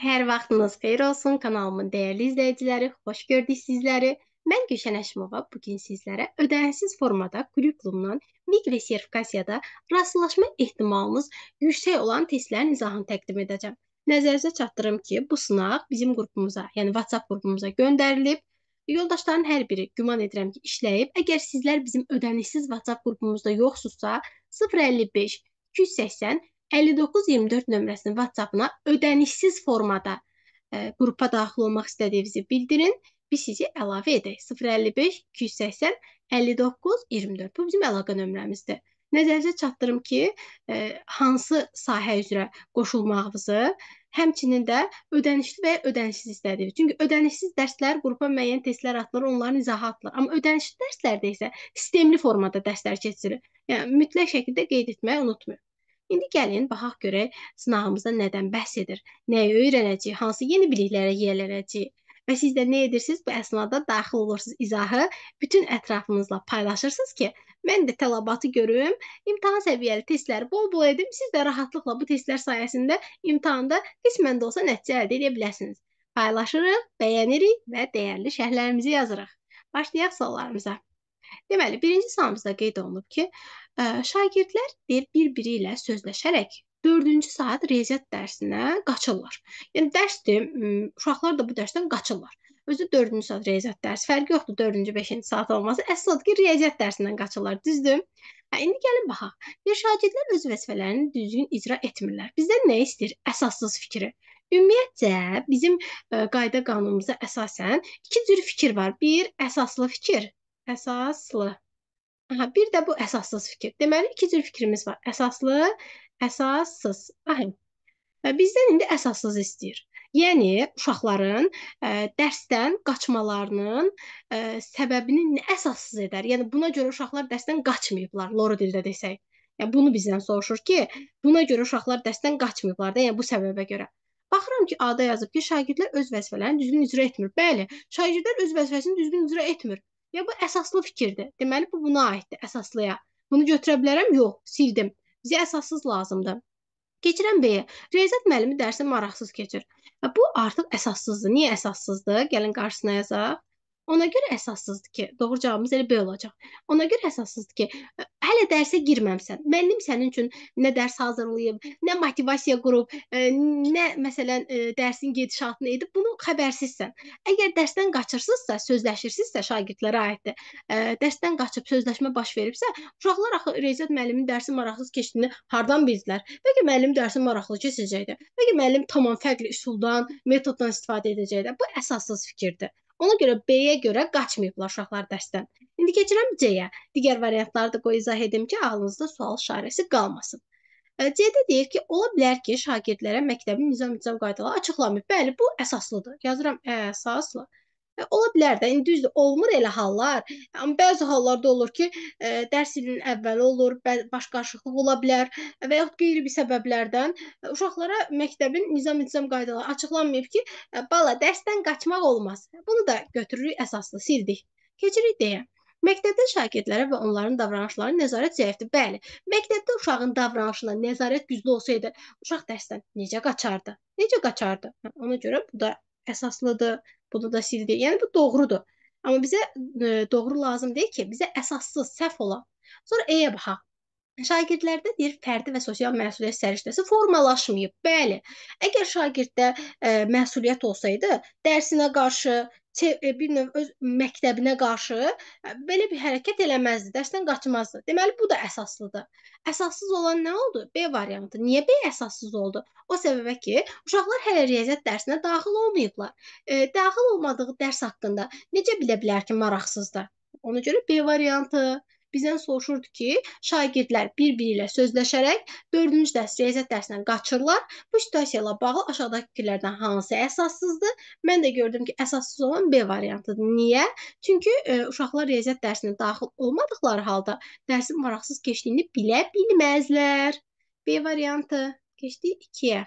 Hər vaxtınız xeyir olsun. Kanalımın dəyərli izləyiciləri, xoş gördük sizləri. Mən Gülşən Əşimova bu gün sizlərə ödənişsiz formada kurikulumdan miqre sertifikasiyada rastlaşma ehtimalımız yüksək olan testlərin izahını təqdim edəcəm. Nəzərinizə çatdırım ki, bu sınaq bizim qrupumuza, yəni WhatsApp qrupumuza göndərilib. Yoldaşların hər biri güman edirəm ki, işləyib. Əgər sizlər bizim ödənişsiz WhatsApp qrupumuzda yoxsunuzsa, 055 280 5924 nömrəsinin WhatsApp-ına ödənişsiz formada ə, e, qrupa daxil olmaq istədiyinizi bildirin. Biz sizi əlavə edək. 055 280 59 24. Bu bizim əlaqə nömrəmizdir. Nəzərinizə çatdırım ki, ə, e, hansı sahə üzrə qoşulmağınızı, həmçinin də ödənişli və ödənişsiz istədiyiniz. Çünki ödənişsiz dərslər qrupa müəyyən testlər atılır, onların izahı atılır. Amma ödənişli dərslərdə isə sistemli formada dərslər keçirilir. Yəni mütləq şəkildə qeyd etməyi unutmayın. İndi gəlin baxaq görək sınağımızda nədən bəhs edir. Nəyi öyrənəcəyik, hansı yeni biliklərə yiyələnəcəyik və siz də nə edirsiniz? Bu əsnada daxil olursunuz izahı, bütün ətrafınızla paylaşırsınız ki, mən də tələbatı görüm, imtahan səviyyəli testləri bol-bol edim, siz də rahatlıqla bu testlər sayəsində imtahanda qismən də olsa nəticə əldə edə biləsiniz. Paylaşırıq, bəyənirik və dəyərli şərhlərimizi yazırıq. Başlayaq suallarımıza. Deməli, birinci sinifimizdə qeyd olunub ki, e, şagirdlər bir-biri ilə sözləşərək 4-cü saat riyaziyyat dərsinə qaçırlar. Yəni dərsdir, uşaqlar da bu dərsdən qaçırlar. Özü 4-cü saat riyaziyyat dərsi, fərqi yoxdur 4-cü, 5-ci saat olması. Əsl odur ki, riyaziyyat dərsindən qaçırlar, düzdür? Hə, indi gəlin baxaq. Bir şagirdlər öz vəzifələrini düzgün icra etmirlər. Bizdən nə istəyir? Əsassız fikri. Ümumiyyətcə bizim e, qayda qanunumuza əsasən iki cür fikir var. Bir əsaslı fikir, Əsaslı. Aha, bir də bu əsassız fikir. Deməli, iki cür fikrimiz var. Əsaslı, əsassız. Aha. Və bizdən indi əsassız istəyir. Yəni uşaqların ə, e, dərsdən qaçmalarının ə, e, səbəbini nə əsassız edər? Yəni buna görə uşaqlar dərsdən qaçmayıblar, loro dildə desək. Yəni bunu bizdən soruşur ki, buna görə uşaqlar dərsdən qaçmayıblar da, yəni bu səbəbə görə. Baxıram ki, A-da yazıb ki, şagirdlər öz vəzifələrini düzgün icra etmir. Bəli, şagirdlər öz vəzifəsini düzgün icra etmir. Ya bu əsaslı fikirdir. Deməli bu buna aiddir, əsaslıya. Bunu götürə bilərəm? Yox, sildim. Bizə əsassız lazımdır. Keçirəm B-yə. Rəyzət müəllimi dərsi maraqsız keçir. Və bu artıq əsassızdır. Niyə əsassızdır? Gəlin qarşısına yazaq. Ona görə əsassızdır ki, doğru cavabımız elə B olacaq. Ona görə əsassızdır ki, hələ dərsə girməmsən. Müəllim sənin üçün nə dərs hazırlayıb, nə motivasiya qurub, nə məsələn dərsin gedişatını edib, bunu xəbərsizsən. Əgər dərsdən qaçırsınızsa, sözləşirsinizsə şagirdlərə aiddir. Dərsdən qaçıb sözləşmə baş veribsə, uşaqlar axı Rəzət müəllimin dərsi maraqsız keçdiyini hardan bildilər? Bəlkə müəllim dərsi maraqlı keçəcəkdi. Bəlkə müəllim tamam fərqli üsuldan, metoddan istifadə edəcəkdi. Bu əsassız fikirdir. Ona görə B-yə görə qaçmayıblar uşaqlar dərsdən. İndi keçirəm C-yə. Digər variantları da qoy izah edim ki, ağlınızda sual işarəsi qalmasın. E, C-də deyir ki, ola bilər ki, şagirdlərə məktəbin nizam-intizam qaydaları açıqlamayıb. Bəli, bu əsaslıdır. Yazıram e, əsaslı. E, ola bilər də, indi yəni düzdür, olmur elə hallar. Amma bəzi hallarda olur ki, ə, e, dərs ilinin əvvəli olur, baş qarışıqlıq ola bilər və yaxud qeyri bir səbəblərdən e, uşaqlara məktəbin nizam-intizam qaydaları açıqlanmayıb ki, bala dərsdən qaçmaq olmaz. Bunu da götürürük əsaslı, sildik. Keçirik deyə. Məktəbdə şagirdlərə və onların davranışlarına nəzarət zəifdir. Bəli, məktəbdə uşağın davranışına nəzarət güclü olsaydı, uşaq dərsdən necə qaçardı? Necə qaçardı? Hə, ona görə bu da əsaslıdır. Bunu da siz deyir. Yəni bu doğrudur. Amma bizə e, doğru lazım deyil ki, bizə əsassız, səhv olan. Sonra E-yə baxaq. Şagirdlərdə deyir fərdi və sosial məsuliyyət səriştəsi formalaşmayıb. Bəli. Əgər şagirddə e, məsuliyyət olsaydı, dərsinə qarşı, E, bir növ öz məktəbinə qarşı e, belə bir hərəkət eləməzdi, dərsdən qaçmazdı. Deməli bu da əsaslıdır. Əsassız olan nə oldu? B variantı. Niyə B əsassız oldu? O səbəbə ki, uşaqlar hələ riyaziyyat dərsinə daxil olmayıblar. E, daxil olmadığı dərs haqqında necə bilə bilər ki, maraqsızdır? Ona görə B variantı bizdən soruşurdu ki, şagirdlər bir-biri ilə sözləşərək 4-cü dərs riyaziyyat dərsindən qaçırlar. Bu situasiya ilə bağlı aşağıdakı fikirlərdən hansı əsassızdır? Mən də gördüm ki, əsassız olan B variantıdır. Niyə? Çünki ə, e, uşaqlar riyaziyyat dərsinə daxil olmadıqları halda dərsin maraqsız keçdiyini bilə bilməzlər. B variantı. Keçdik 2-yə.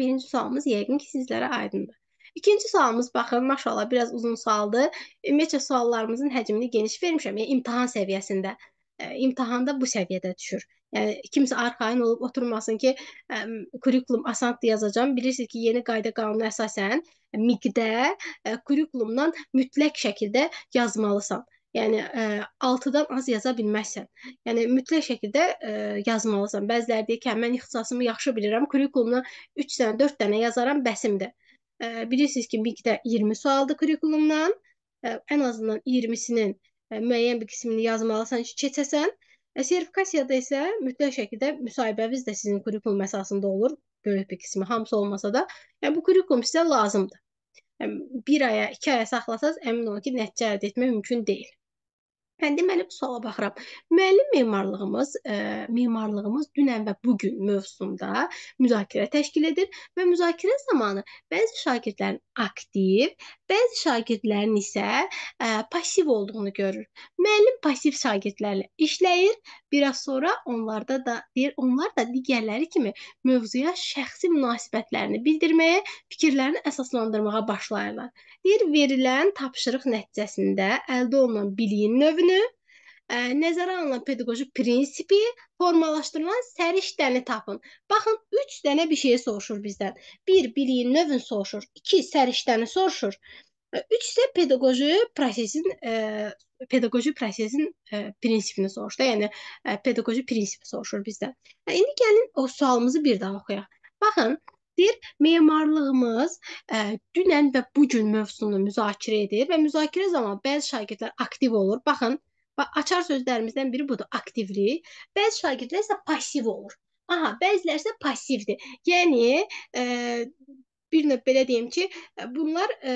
Birinci sualımız yəqin ki, sizlərə aydındır. İkinci sualımız baxın, maşallah biraz uzun sualdır. Ümumiyyətlə e, suallarımızın həcmini geniş vermişəm, yəni imtahan səviyyəsində. Ə, e, imtahanda bu səviyyədə düşür. Yəni kimsə arxayın olub oturmasın ki, ə, e, kurikulum asantlı yazacağam. Bilirsiniz ki, yeni qayda qanuna əsasən miqdə ə, kurikulumdan mütləq şəkildə yazmalısan. Yəni ə, 6-dan az yaza bilməzsən. Yəni mütləq şəkildə ə, yazmalısan. Bəziləri deyir ki, hə, mən ixtisasımı yaxşı bilirəm, kurikulumdan 3 dənə, 4 dənə yazaram, bəsimdir. E, bilirsiniz ki, BİK'də 20 sualdır kurikulumdan. E, ən azından 20-sinin e, müəyyən bir qismini yazmalısan ki, keçəsən. E, sertifikasiyada isə mütləq şəkildə müsahibəviz də sizin kurikulum əsasında olur. Böyük bir qismi, hamısı olmasa da. Yəni, bu kurikulum sizə lazımdır. Yəni, bir aya, iki aya saxlasanız əmin olun ki, nəticə əldə etmək mümkün deyil. Fəndi hə, mən bu suala baxıram. Müəllim memarlığımız, ə, e, memarlığımız dünən və bu gün mövzusunda müzakirə təşkil edir və müzakirə zamanı bəzi şagirdlərin aktiv, bəzi şagirdlərin isə ə, e, pasiv olduğunu görür. Müəllim pasiv şagirdlərlə işləyir Biraz sonra onlarda da deyir, onlar da digərləri kimi mövzuya şəxsi münasibətlərini bildirməyə, fikirlərini əsaslandırmağa başlayırlar. Deyir, verilən tapşırıq nəticəsində əldə olunan biliyin növünü, ə, nəzərə alınan pedaqoji prinsipi formalaşdırılan səri işdəni tapın. Baxın 3 dənə bir şey soruşur bizdən. 1 biliyin növünü soruşur, 2 səri işdəni soruşur. E, üç isə pedaqoji prosesin ə, e, pedaqoji prosesin ə, e, prinsipini soruşdu. Yəni ə, pedaqoji prinsipi soruşur bizdən. İndi gəlin o sualımızı bir daha oxuyaq. Baxın, deyir, memarlığımız ə, dünən və bu gün mövzusunu müzakirə edir və müzakirə zamanı bəzi şagirdlər aktiv olur. Baxın, açar sözlərimizdən biri budur, aktivlik. Bəzi şagirdlər isə passiv olur. Aha, bəziləri isə passivdir. Yəni, ə, bir növ belə deyim ki, e, bunlar e,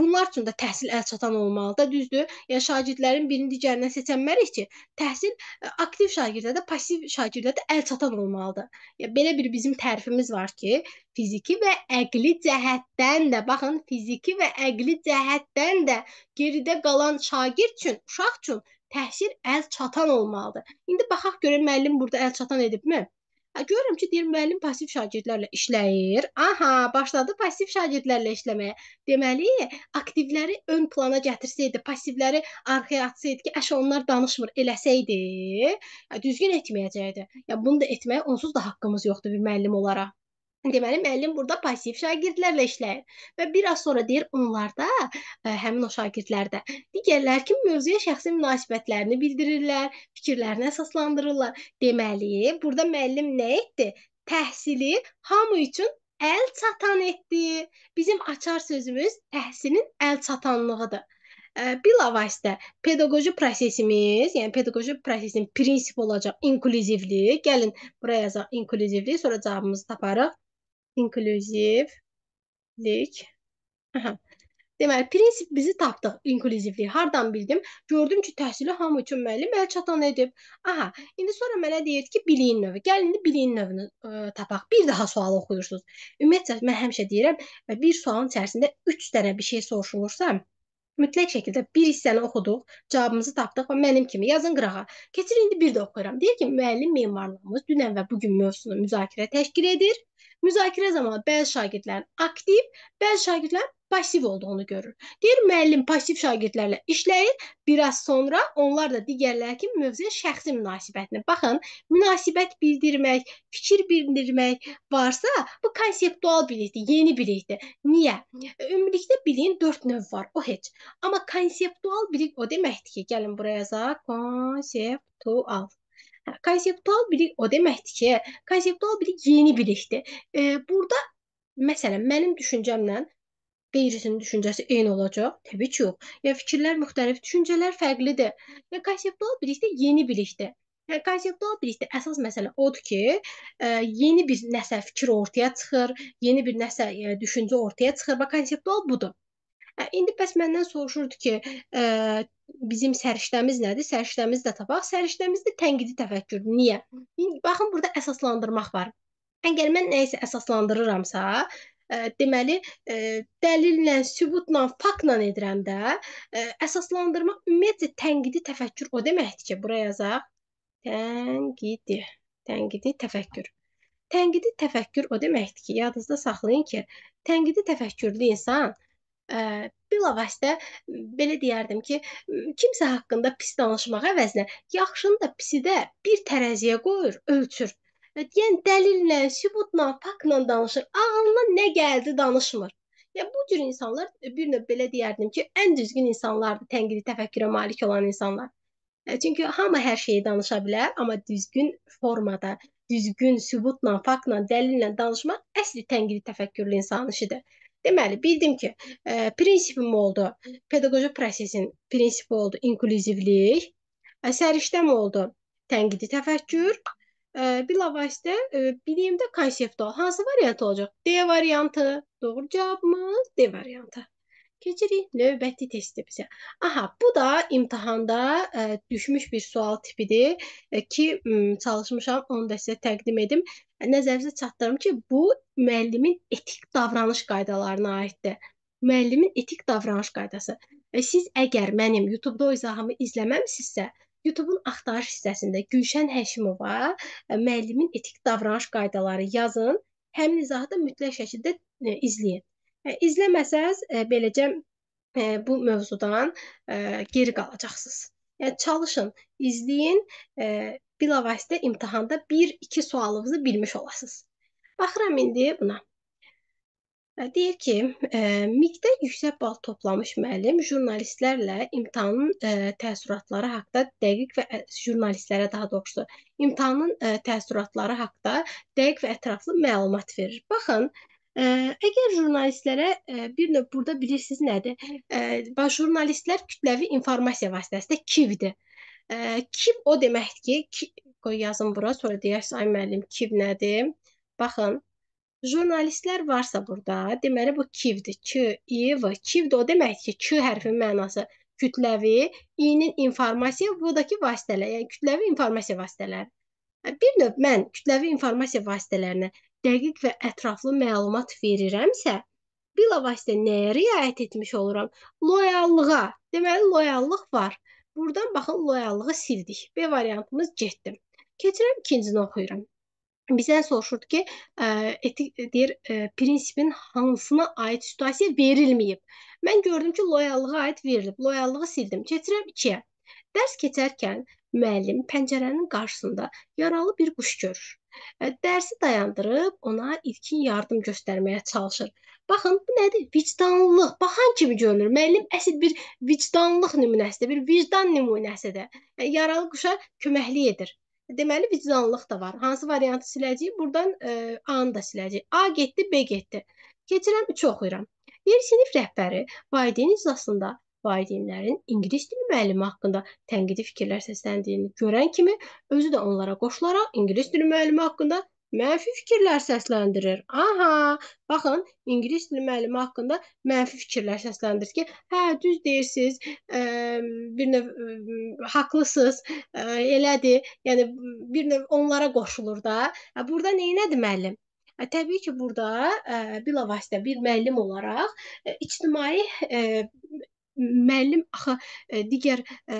bunlar üçün də təhsil əlçatan olmalıdır, düzdür? Yəni şagirdlərin birini digərindən seçənməliyik ki, təhsil e, aktiv şagirdə də, passiv şagirdə də əlçatan olmalıdır. Yəni belə bir bizim tərifimiz var ki, fiziki və əqli cəhətdən də, baxın, fiziki və əqli cəhətdən də geridə qalan şagird üçün, uşaq üçün təhsil əlçatan olmalıdır. İndi baxaq görək müəllim burada əlçatan edibmi? Görürəm ki, deyir müəllim passiv şagirdlərlə işləyir. Aha, başladı passiv şagirdlərlə işləməyə. Deməli, aktivləri ön plana gətirsəydi, passivləri arxaya atsaydı ki, əş onlar danışmır eləsəydi, düzgün etməyəcəkdi. Ya bunu da etməyə onsuz da haqqımız yoxdur bir müəllim olaraq. Deməli müəllim burada passiv şagirdlərlə işləyir və bir az sonra deyir onlar da ə, e, həmin o şagirdlər də digərlər kimi mövzuya şəxsi münasibətlərini bildirirlər, fikirlərini əsaslandırırlar. Deməli, burada müəllim nə etdi? Təhsili hamı üçün əl çatan etdi. Bizim açar sözümüz təhsilin əl çatanlığıdır e, bilavasitə pedaqoji prosesimiz, yəni pedaqoji prosesin prinsip olacaq inklüzivlik. Gəlin bura yazaq inklüzivlik, sonra cavabımızı taparıq inklüzivlik. Aha. Deməli, prinsip bizi tapdıq, inklüzivlik. Hardan bildim? Gördüm ki, təhsili hamı üçün müəllim əl çatan edib. Aha, indi sonra mənə deyir ki, biliyin növü. Gəlin indi biliyin növünü ə, e, tapaq. Bir daha sualı oxuyursunuz. Ümumiyyətlə mən həmişə deyirəm, e, bir sualın içərisində 3 dənə bir şey soruşulursa, mütləq şəkildə bir hissəni oxuduq, cavabımızı tapdıq və mənim kimi yazın qırağa. Keçir indi bir də oxuyuram. Deyir ki, müəllim memarlığımız dünən və bu gün mövzusunu müzakirə təşkil edir müzakirə zamanı bəzi şagirdlərin aktiv, bəzi şagirdlərin pasiv olduğunu görür. Deyir müəllim pasiv şagirdlərlə işləyir, bir az sonra onlar da digərləri kimi mövzuya şəxsi münasibətinə. Baxın, münasibət bildirmək, fikir bildirmək varsa, bu konseptual bilikdir, yeni bilikdir. Niyə? Ümumilikdə biliyin 4 növ var, o heç. Amma konseptual bilik o deməkdir ki, gəlin bura yazaq, konseptual konseptual bilik o deməkdir ki, konseptual bilik yeni bilikdir. E, burada məsələn mənim düşüncəmlə qeyrisinin düşüncəsi eyni olacaq? Təbii ki, yox. Ya fikirlər müxtəlif, düşüncələr fərqlidir. Ya konseptual bilik də yeni bilikdir. Və konseptual bilikdə əsas məsələ odur ki, ə, e, yeni bir nəsə fikir ortaya çıxır, yeni bir nəsə ə, yəni düşüncə ortaya çıxır və konseptual budur. Hə, indi bəs məndən soruşurdu ki, ə, bizim səriştəmiz nədir? Səriştəmizi də tapaq. Səriştəmizdə tənqidi təfəkkür. Niyə? Baxın burada əsaslandırmaq var. Əgər mən nəyisə əsaslandırıramsa, ə, deməli ə, dəlillə, sübutla, faktla edirəm də, ə, əsaslandırmaq ümumiyyətlə tənqidi təfəkkür o deməkdir ki, bura yazaq. Tənqidi, tənqidi təfəkkür. Tənqidi təfəkkür o deməkdir ki, yadınızda saxlayın ki, tənqidi təfəkkürlü insan Eee, bilavasitə belə deyərdim ki, kimsə haqqında pis danışmaq əvəzinə yaxşını da pisi də bir tərəziyə qoyur, ölçür. Yəni dəlillə, sübutla, faktla danışır. Ağlına nə gəldi danışmır. Ya bu cür insanlar bir növ belə deyərdim ki, ən düzgün insanlardır, tənqidi təfəkkürə malik olan insanlar. Çünki hamı hər şeyi danışa bilər, amma düzgün formada, düzgün sübutla, faktla, dəlillə danışmaq əsl tənqidi təfəkkürlü insanın işidir. Deməli, bildim ki, e, prinsipim oldu, pedaqoji prosesin prinsipi oldu inklüzivlik, e, səriştəm oldu tənqidi təfəkkür, e, bilavasitə e, biliyimdə konseptual hansı variant olacaq? D variantı. Doğru cavabımız D variantı. Keçirik növbəti testimizə. Aha, bu da imtahanda ə, e, düşmüş bir sual tipidir e, ki, çalışmışam, onu da sizə təqdim edim. Nəzərinizə çatdırım ki, bu müəllimin etik davranış qaydalarına aiddir. Müəllimin etik davranış qaydası. E, siz əgər mənim YouTube-da o izahımı izləməmisinizsə, YouTube-un axtarış hissəsində Gülşən Həşimova müəllimin etik davranış qaydaları yazın. Həmin izahı da mütləq şəkildə izləyin. E, izləməsəz e, beləcə e, bu mövzudan geri qalacaqsınız. Yəni çalışın, izləyin, bilavasitə imtahanda 1-2 sualınızı bilmiş olasınız. Baxıram indi buna. Deyir ki, MİQ-də yüksək bal toplamış müəllim jurnalistlərlə imtahanın təəssüratları haqqında dəqiq və jurnalistlərə daha doğrusu imtahanın təəssüratları haqqında dəqiq və ətraflı məlumat verir. Baxın, Ə, əgər jurnalistlərə ə, bir növ burada bilirsiniz nədir? Ə, baş jurnalistlər kütləvi informasiya vasitəsilə KİV-dir. Ə, KİV o deməkdir ki, ki qoy yazın bura, sonra deyərsiz ay müəllim KİV nədir? Baxın, jurnalistlər varsa burada, deməli bu KİV-dir. Q, İ, V. KİV də o deməkdir ki, Q hərfinin mənası kütləvi, İ-nin informasiya, V-dakı vasitələr, yəni kütləvi informasiya vasitələri. E, bir növ mən kütləvi informasiya vasitələrinə dəqiq və ətraflı məlumat verirəmsə, bilavasitə nəyə riayət etmiş oluram? Loyallığa. Deməli loyallıq var. Burdan baxın loyallığı sildik. B variantımız getdi. Keçirəm ikincini oxuyuram. Bizdən soruşur ki, etik deyir, prinsipin hansına aid situasiya verilməyib. Mən gördüm ki, loyallığa aid verilib. Loyallığı sildim. Keçirəm 2-yə. Dərs keçərkən müəllim pəncərənin qarşısında yaralı bir quş görür dərsi dayandırıb ona ilkin yardım göstərməyə çalışır. Baxın, bu nədir? Vicdanlılıq. Baxan kimi görünür. Müəllim əsl bir vicdanlılıq nümunəsidir, bir vicdan nümunəsidir. Yəni, yaralı quşa köməklik edir. Deməli vicdanlılıq da var. Hansı variantı siləcəyik? Burdan e, A-nı da siləcəyik. A getdi, B getdi. Keçirəm 3 oxuyuram. Deyir sinif rəhbəri valideyn iclasında valideynlərin ingilis dili müəllimi haqqında tənqidi fikirlər səsləndiyini görən kimi özü də onlara qoşularaq ingilis dili müəllimi haqqında mənfi fikirlər səsləndirir. Aha, baxın, ingilis dili müəllimi haqqında mənfi fikirlər səsləndirir ki, hə, düz deyirsiz, ə, bir növ ə, haqlısınız, ə, e, elədir. Yəni bir növ onlara qoşulur da. Ə, e, burada nə edədi müəllim? Ə, e, təbii ki, burada ə, bilavasitə bir müəllim olaraq ə, ictimai ə, müəllim axı e, digər ə, e,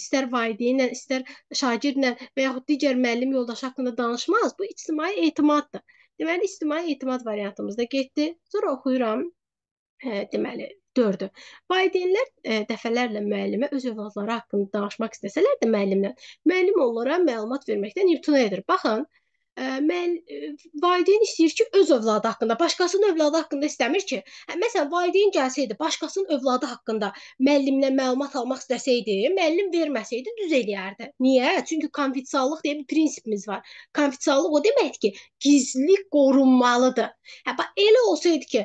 istər valideynlə, istər şagirdlə və yaxud digər müəllim yoldaşı haqqında danışmaz. Bu ictimai etimaddır. Deməli ictimai etimad variantımızda getdi. Sonra oxuyuram. Ə, e, deməli 4-dür. Valideynlər ə, dəfələrlə müəllimə öz övladları haqqında danışmaq istəsələr də müəllimlə, müəllim onlara məlumat verməkdən imtina edir. Baxın, mən valideyn istəyir ki, öz övladı haqqında, başqasının övladı haqqında istəmir ki. Hə, məsələn, valideyn gəlsəydi, başqasının övladı haqqında müəllimdən məlumat almaq istəsəydi, müəllim verməsəydi, düz eləyərdi. Niyə? Çünki konfidensiallıq deyə bir prinsipimiz var. Konfidensiallıq o deməkdir ki, gizli qorunmalıdır. Hə, bax elə olsaydı ki,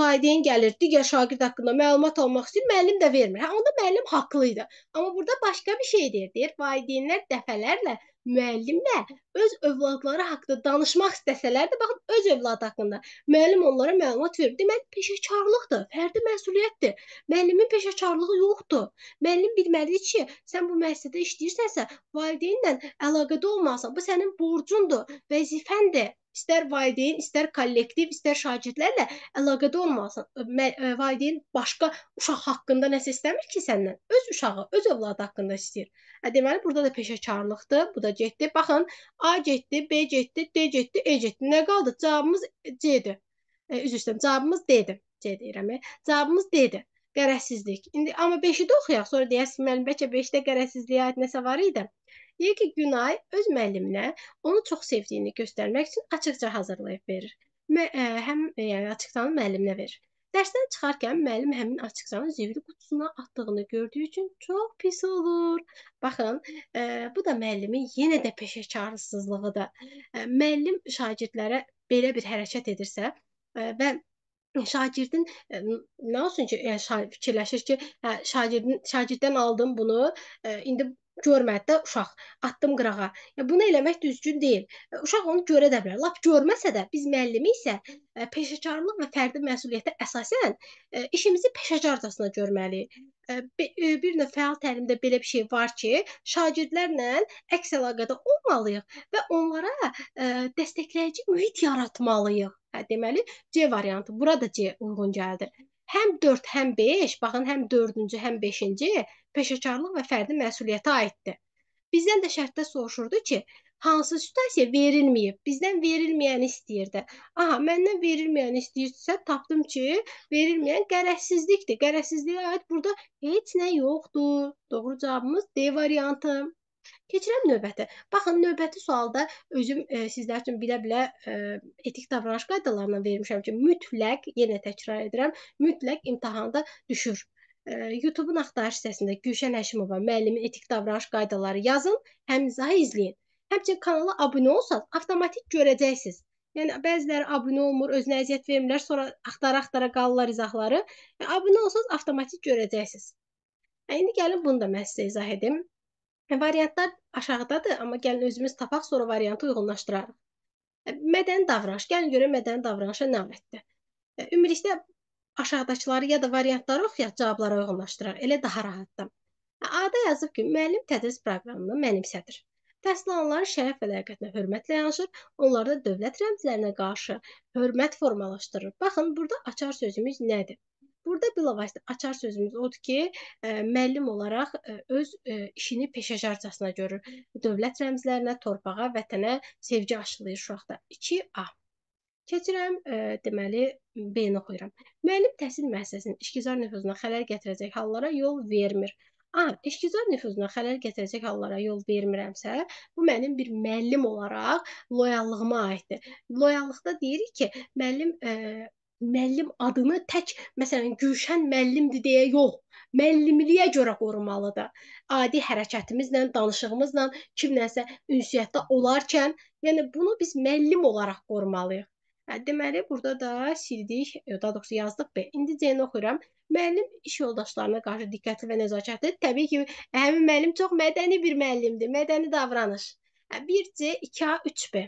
valideyn gəlir, digər şagird haqqında məlumat almaq istəyir, müəllim də vermir. Hə, onda müəllim haqlı idi. Amma burada başqa bir şey deyir. Deyir, valideynlər dəfələrlə müəllimlə öz övladları haqqında danışmaq istəsələr də, baxın öz övladı haqqında müəllim onlara məlumat verir. Deməli peşəkarlıqdır, fərdi məsuliyyətdir. Müəllimin peşəkarlığı yoxdur. Müəllim bilməlidir ki, sən bu müəssisədə işləyirsənsə, valideynlə əlaqədə olmalısan. Bu sənin borcundur, vəzifəndir istər valideyn, istər kollektiv, istər şagirdlərlə əlaqədə olmalısan. E, valideyn başqa uşaq haqqında nəsə istəmir ki səndən. Öz uşağı, öz övladı haqqında istəyir. Ə deməli burada da peşəkarlıqdır. Bu da getdi. Baxın, A getdi, B getdi, D getdi, E getdi. Nə qaldı? Cavabımız C-dir. E, üzr istəyirəm, cavabımız D-dir. C deyirəm. E. Cavabımız D-dir qərəzsizlik. İndi amma 5-i də oxuyaq, sonra deyəsən müəllim bəlkə 5-də qərəzsizliyə aid nəsə var idi. Deyir ki, Günay öz müəlliminə onu çox sevdiyini göstərmək üçün açıqca hazırlayıb verir. Mə ə, e, həm e, yəni açıqcanı müəlliminə verir. Dərsdən çıxarkən müəllim həmin açıqcanı zivri qutusuna atdığını gördüyü üçün çox pis olur. Baxın, ə, e, bu da müəllimin yenə də peşəkarlığısızlığıdır. Müəllim şagirdlərə belə bir hərəkət edirsə ə, və şagirdin nə olsun ki, yəni fikirləşir ki, hə şagirdin şagirddən aldım bunu, indi görmədi də uşaq, atdım qırağa. Yəni bunu eləmək düzgün deyil. Uşaq onu görə də bilər. Lap görməsə də biz müəllimi isə peşəkarlıq və fərdi məsuliyyətə əsasən işimizi peşəkarcasına görməliyik. Bir növ fəal təlimdə belə bir şey var ki, şagirdlərlə əks əlaqədə olmalıyıq və onlara dəstəkləyici mühit yaratmalıyıq. Hə, deməli C variantı. Bura da C uyğun gəldi. Həm 4, həm 5, baxın, həm 4-cü, həm 5-ci peşəkarlıq və fərdi məsuliyyətə aiddir. Bizdən də şərtdə soruşurdu ki, hansı situasiya verilməyib, bizdən verilməyəni istəyirdi. Aha, məndən verilməyəni istəyirsə, tapdım ki, verilməyən qərəzsizlikdir. Qərəzsizliyə aid burada heç nə yoxdur. Doğru cavabımız D variantı. Keçirəm növbəti. Baxın, növbəti sualda özüm e, sizlər üçün bilə-bilə e, etik davranış qaydalarından vermişəm ki, mütləq, yenə təkrar edirəm, mütləq imtahanda düşür. E, YouTube-un axtarış hissəsində Gülşən Həşimova müəllimin etik davranış qaydaları yazın, həm izahı izləyin. Həmçinin kanala abunə olsanız, avtomatik görəcəksiniz. Yəni bəziləri abunə olmur, özünə əziyyət vermirlər, sonra axtara-axtara qalırlar izahları. Yəni, abunə olsanız avtomatik görəcəksiniz. Yəni gəlin bunu da mən sizə izah edim. Hə, variantlar aşağıdadır, amma gəlin özümüz tapaq, sonra variantı uyğunlaşdırarıq. E, mədəni davranış. Gəlin görək mədəni davranışa nə aiddir. E, ümumilikdə aşağıdakıları ya da variantları oxuyaq, cavablara uyğunlaşdıraq. Elə daha rahatdır. A-da yazıb ki, müəllim tədris proqramını mənimsədir. Təhsil alanların şərəf və ləyaqətinə hörmətlə yanaşır, onlarda dövlət rəmzlərinə qarşı hörmət formalaşdırır. Baxın, burada açar sözümüz nədir? Burada bilavasitə açar sözümüz odur ki, ə, e, müəllim olaraq ə, e, öz ə, e, işini peşəkarcasına görür. Dövlət rəmzlərinə, torpağa, vətənə sevgi aşılayır uşaqda. 2A. Keçirəm, ə, deməli B-ni oxuyuram. Müəllim təhsil müəssisəsinin işgüzar nüfuzuna xələl gətirəcək hallara yol vermir. A, işgüzar nüfuzuna xələl gətirəcək hallara yol vermirəmsə, bu mənim bir müəllim olaraq loyallığıma aiddir. Loyallıqda deyirik ki, müəllim ə, müəllim adını tək məsələn Gülşən müəllimdir deyə yox, müəllimliyə görə qorumalıdır. Adi hərəkətimizlə, danışığımızla kimləsə ünsiyyətdə olarkən, yəni bunu biz müəllim olaraq qorumalıyıq. Hə, deməli burada da sildik, e, daha doğrusu yazdıq B. İndi C-ni oxuyuram. Müəllim iş yoldaşlarına qarşı diqqətli və nəzakətli. Təbii ki, həmin müəllim çox mədəni bir müəllimdir. Mədəni davranış. Hə, 1C, 2A, 3B.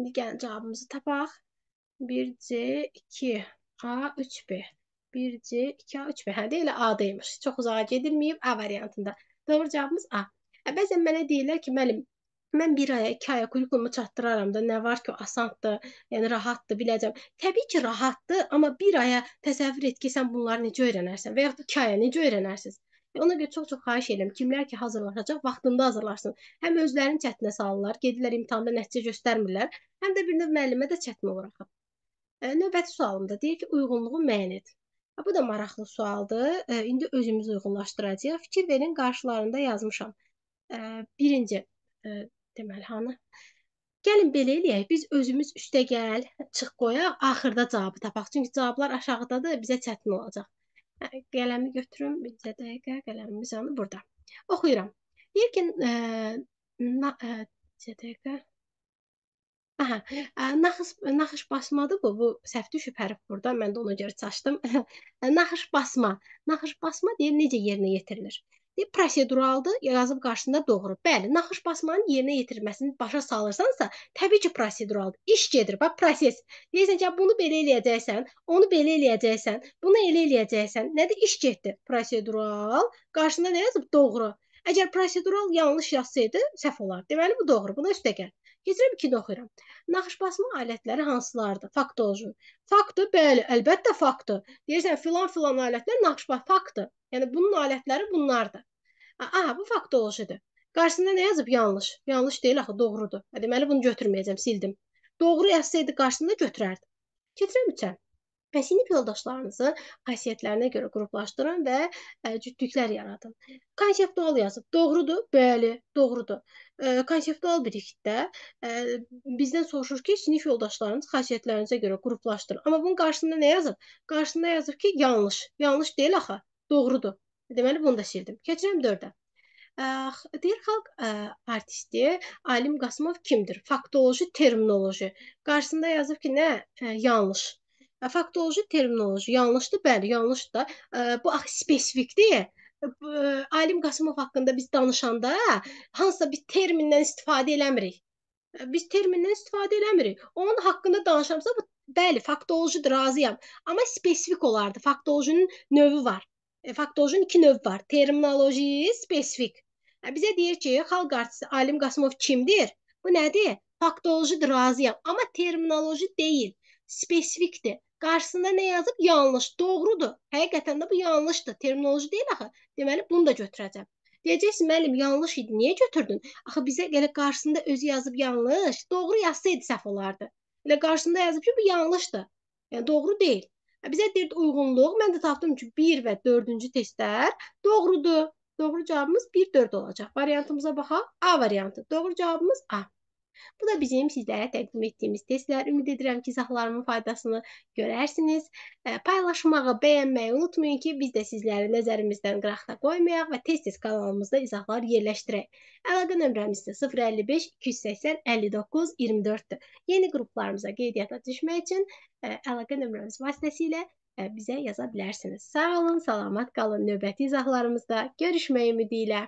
İndi gəlin cavabımızı tapaq. 1C, 2A, 3B. 1C, 2A, 3B. Hə, deyilə A-daymış. Çox uzağa gedilməyib A variantında. Doğru cavabımız A. Hə, e, bəzən mənə deyirlər ki, müəllim, mən 1 aya, 2 aya kurikulumu çatdıraram da, nə var ki, o asandır, yəni rahatdır, biləcəm. Təbii ki, rahatdır, amma 1 aya təsəvvür et ki, sən bunları necə öyrənərsən və yaxud 2 aya necə öyrənərsiniz? Və e, ona görə çox-çox xahiş edirəm, kimlər ki hazırlanacaq, vaxtında hazırlansın. Həm özlərini çətinə salırlar, gedirlər imtahanda nəticə göstərmirlər, həm də bir növ müəllimə də çətin olur axı. Növbəti sualımda deyir ki, uyğunluğun mənidir. Bu da maraqlı sualdır. İndi özümüz uyğunlaşdıracağıq. Fikir verin, qarşılarında yazmışam. Birinci, deməli, hanı? Gəlin belə eləyək, biz özümüz üstə gəl, çıx qoyaq, axırda cavabı tapaq. Çünki cavablar aşağıdadır, bizə çətin olacaq. Hə, qələmi götürüm, bizə dəqiqə, qələmimiz yanı burada. Oxuyuram. Deyir ki, na, bizə dəqiqə, Aha, naxış e, naxış basmadır bu. Bu səhv düşüb hərf burada. Mən də ona görə çaşdım. E, naxış basma. Naxış basma deyir necə yerinə yetirilir? Deyir proseduraldır, yazıb qarşısında doğru. Bəli, naxış basmanın yerinə yetirilməsini başa salırsansa, təbii ki, proseduraldır. İş gedir, bax proses. Deyirsən ki, bunu belə eləyəcəksən, onu belə eləyəcəksən, bunu elə eləyəcəksən. Nədir? İş getdi. Prosedural, qarşısında nə yazıb? Doğru. Əgər prosedural yanlış yazsaydı, səhv olardı. Deməli bu doğru. Buna üstəgəl. Keçirəm iki oxuyuram. Naxışbasma alətləri hansılardır? Faktoloji. Faktı, bəli, əlbəttə faktı. Deyirsən filan-filan alətlər naxışbas faktı. Yəni bunun alətləri bunlardır. Aha, bu faktolojidir. Qarşısında nə yazıb? Yanlış. Yanlış deyil axı, doğrudur. Deməli bunu götürməyəcəm, sildim. Doğru yazsaydı qarşısında götürərdim. Keçirəm üçə. Bəs sinif yoldaşlarınızı xasiyyətlərinə görə qruplaşdırın və cütlüklər yaradın. Konseptual yazıb. Doğrudur? Bəli, doğrudur konseptual bilikdə bizdən soruşur ki, sinif yoldaşlarınız xasiyyətlərinizə görə qruplaşdırın. Amma bunun qarşısında nə yazıb? Qarşısında yazıb ki, yanlış. Yanlış deyil axı, doğrudur. Deməli bunu da sildim. Keçirəm 4-ə. Deyir xalq ə, artisti Alim Qasımov kimdir? Faktoloji, terminoloji. Qarşısında yazıb ki, nə? Ə, yanlış. Faktoloji, terminoloji yanlışdır, bəli, yanlışdır da. Ə, bu axı spesifik deyil. Alim Qasımov haqqında biz danışanda hansısa bir termindən istifadə eləmirik. Biz termindən istifadə eləmirik. Onun haqqında danışamsa bu bəli, faktolojidir, razıyam. Amma spesifik olardı. Faktolojinin növü var. E, faktolojinin iki növü var. Terminoloji, spesifik. E, bizə deyir ki, xalq artisti Alim Qasımov kimdir? Bu nədir? Faktolojidir, razıyam. Amma terminoloji deyil, spesifikdir qarşısında nə yazıb? Yanlış. Doğrudur. Həqiqətən də bu yanlışdır. Terminoloji deyil axı. Deməli bunu da götürəcəm. Deyəcəksin müəllim yanlış idi. Niyə götürdün? Axı bizə elə qarşısında özü yazıb yanlış. Doğru yazsaydı səhv olardı. Elə qarşısında yazıb ki, bu yanlışdır. Yəni doğru deyil. Bizə deyirdi uyğunluq. Mən də tapdım ki, 1 və 4-cü testlər doğrudur. Doğru cavabımız 1 4 olacaq. Variantımıza baxaq. A variantı. Doğru cavabımız A. Bu da bizim sizlərə təqdim etdiyimiz testlər. Ümid edirəm ki, izahlarımın faydasını görərsiniz. E, paylaşmağı, bəyənməyi unutmayın ki, biz də sizləri nəzərimizdən qıraqda qoymayaq və tez-tez kanalımızda izahlar yerləşdirək. Əlaqə nömrəmiz isə 055 280 59 24-dür. Yeni qruplarımıza qeydiyyata düşmək üçün e, əlaqə nömrəmiz vasitəsilə e, bizə yaza bilərsiniz. Sağ olun, salamat qalın. Növbəti izahlarımızda görüşmək ümidi ilə.